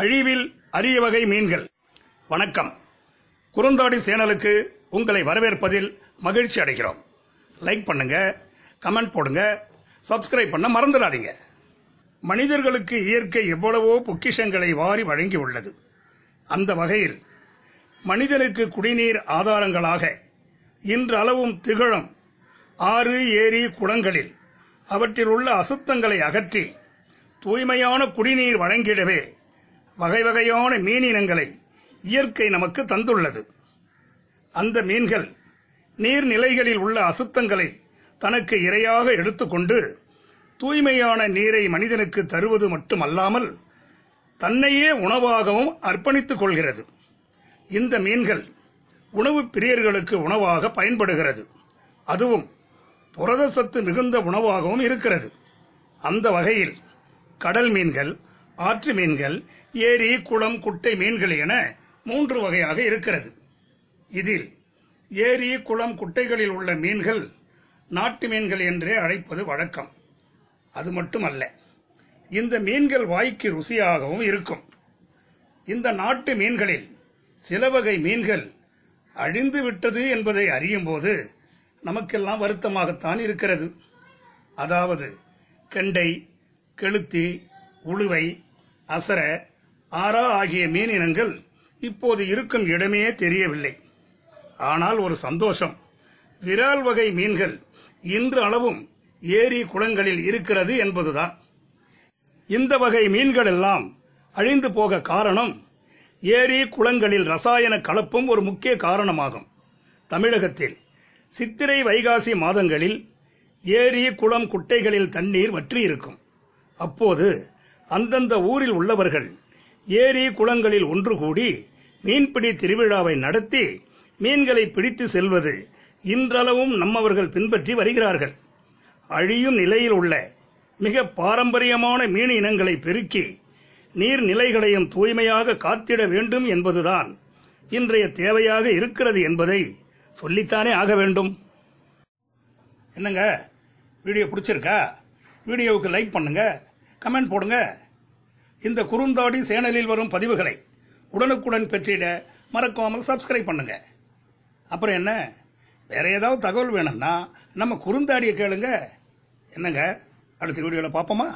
அழிவில் அரிய வகை மீன்கள் வணக்கம் குறுந்தாடி சேனலுக்கு உங்களை வரவேற்பதில் மகிழ்ச்சி அடைகிறோம் லைக் பண்ணுங்க கமெண்ட் போடுங்க சப்ஸ்கிரைப் பண்ண மறந்துடாதீங்க மனிதர்களுக்கு இயற்கை எவ்வளவோ பொக்கிஷங்களை வாரி வழங்கியுள்ளது அந்த வகையில் மனிதனுக்கு குடிநீர் ஆதாரங்களாக இன்றளவும் திகழும் ஆறு ஏரி குளங்களில் அவற்றில் உள்ள அசுத்தங்களை அகற்றி தூய்மையான குடிநீர் வழங்கிடவே வகை வகையான மீனினங்களை இயற்கை நமக்கு தந்துள்ளது அந்த மீன்கள் நீர்நிலைகளில் உள்ள அசுத்தங்களை தனக்கு இரையாக எடுத்துக்கொண்டு தூய்மையான நீரை மனிதனுக்கு தருவது மட்டுமல்லாமல் தன்னையே உணவாகவும் அர்ப்பணித்துக் கொள்கிறது இந்த மீன்கள் உணவு பிரியர்களுக்கு உணவாக பயன்படுகிறது அதுவும் புரத சத்து மிகுந்த உணவாகவும் இருக்கிறது அந்த வகையில் கடல் மீன்கள் ஆற்று மீன்கள் ஏரி குளம் குட்டை மீன்கள் என மூன்று வகையாக இருக்கிறது இதில் ஏரி குளம் குட்டைகளில் உள்ள மீன்கள் நாட்டு மீன்கள் என்றே அழைப்பது வழக்கம் அது மட்டுமல்ல இந்த மீன்கள் வாய்க்கு ருசியாகவும் இருக்கும் இந்த நாட்டு மீன்களில் சில வகை மீன்கள் அழிந்து விட்டது என்பதை அறியும்போது நமக்கெல்லாம் வருத்தமாகத்தான் இருக்கிறது அதாவது கெண்டை கெளுத்தி உளுவை அசர ஆரா ஆகிய மீனினங்கள் இப்போது இருக்கும் இடமே தெரியவில்லை ஆனால் ஒரு சந்தோஷம் விரால் வகை மீன்கள் இன்று அளவும் ஏரி குளங்களில் இருக்கிறது என்பதுதான் இந்த வகை மீன்கள் எல்லாம் அழிந்து போக காரணம் ஏரி குளங்களில் ரசாயன கலப்பும் ஒரு முக்கிய காரணமாகும் தமிழகத்தில் சித்திரை வைகாசி மாதங்களில் ஏரி குளம் குட்டைகளில் தண்ணீர் வற்றி இருக்கும் அப்போது அந்தந்த ஊரில் உள்ளவர்கள் ஏரி குளங்களில் ஒன்று கூடி மீன்பிடி திருவிழாவை நடத்தி மீன்களை பிடித்து செல்வது இன்றளவும் நம்மவர்கள் பின்பற்றி வருகிறார்கள் அழியும் நிலையில் உள்ள மிக பாரம்பரியமான மீன் இனங்களை பெருக்கி நீர்நிலைகளையும் தூய்மையாக காத்திட வேண்டும் என்பதுதான் இன்றைய தேவையாக இருக்கிறது என்பதை சொல்லித்தானே ஆக வேண்டும் என்னங்க வீடியோ பிடிச்சிருக்கா வீடியோவுக்கு லைக் பண்ணுங்கள் கமெண்ட் போடுங்க இந்த குறுந்தாடி சேனலில் வரும் பதிவுகளை உடனுக்குடன் பெற்றிட மறக்காமல் சப்ஸ்கிரைப் பண்ணுங்க அப்புறம் என்ன வேற ஏதாவது தகவல் வேணும்னா நம்ம குறுந்தாடியை கேளுங்க என்னங்க அடுத்த வீடியோவில் பார்ப்போமா